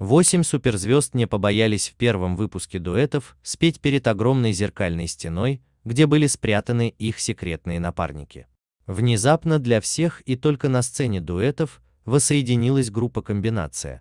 Восемь суперзвезд не побоялись в первом выпуске дуэтов спеть перед огромной зеркальной стеной, где были спрятаны их секретные напарники. Внезапно для всех и только на сцене дуэтов воссоединилась группа «Комбинация».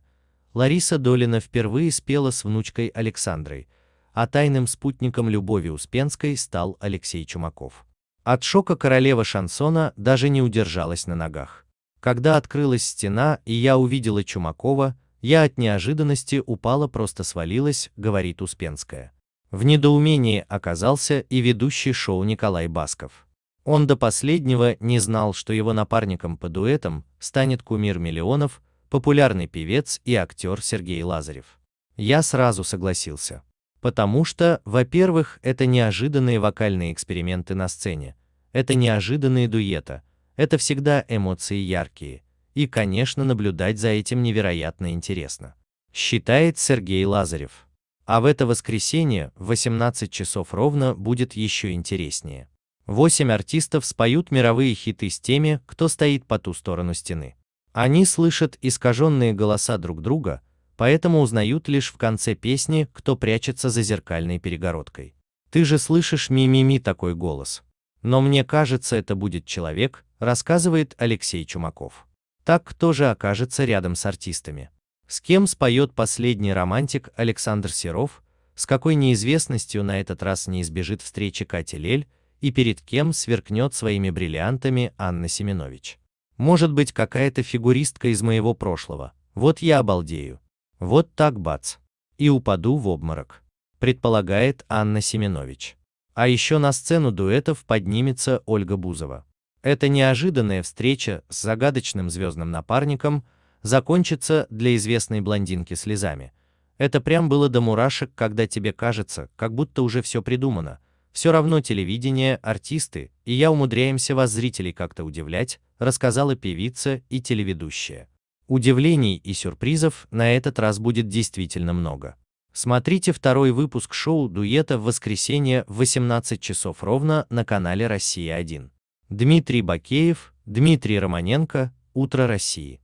Лариса Долина впервые спела с внучкой Александрой, а тайным спутником Любови Успенской стал Алексей Чумаков. От шока королева шансона даже не удержалась на ногах. Когда открылась стена и я увидела Чумакова, я от неожиданности упала, просто свалилась, говорит Успенская. В недоумении оказался и ведущий шоу Николай Басков. Он до последнего не знал, что его напарником по дуэтам станет кумир миллионов, популярный певец и актер Сергей Лазарев. Я сразу согласился. Потому что, во-первых, это неожиданные вокальные эксперименты на сцене, это неожиданные дуэта, это всегда эмоции яркие, и, конечно, наблюдать за этим невероятно интересно, считает Сергей Лазарев. А в это воскресенье в 18 часов ровно будет еще интереснее. Восемь артистов споют мировые хиты с теми, кто стоит по ту сторону стены. Они слышат искаженные голоса друг друга, поэтому узнают лишь в конце песни, кто прячется за зеркальной перегородкой. Ты же слышишь мимими ми ми такой голос. Но мне кажется, это будет человек, рассказывает Алексей Чумаков. Так кто же окажется рядом с артистами? С кем споет последний романтик Александр Серов, с какой неизвестностью на этот раз не избежит встречи Кати Лель и перед кем сверкнет своими бриллиантами Анна Семенович? Может быть, какая-то фигуристка из моего прошлого. Вот я обалдею. Вот так бац. И упаду в обморок. Предполагает Анна Семенович. А еще на сцену дуэтов поднимется Ольга Бузова. Эта неожиданная встреча с загадочным звездным напарником закончится для известной блондинки слезами. Это прям было до мурашек, когда тебе кажется, как будто уже все придумано. Все равно телевидение, артисты, и я умудряемся вас, зрителей, как-то удивлять, рассказала певица и телеведущая. Удивлений и сюрпризов на этот раз будет действительно много. Смотрите второй выпуск шоу «Дуэта» в воскресенье в 18 часов ровно на канале «Россия-1». Дмитрий Бакеев, Дмитрий Романенко, Утро России.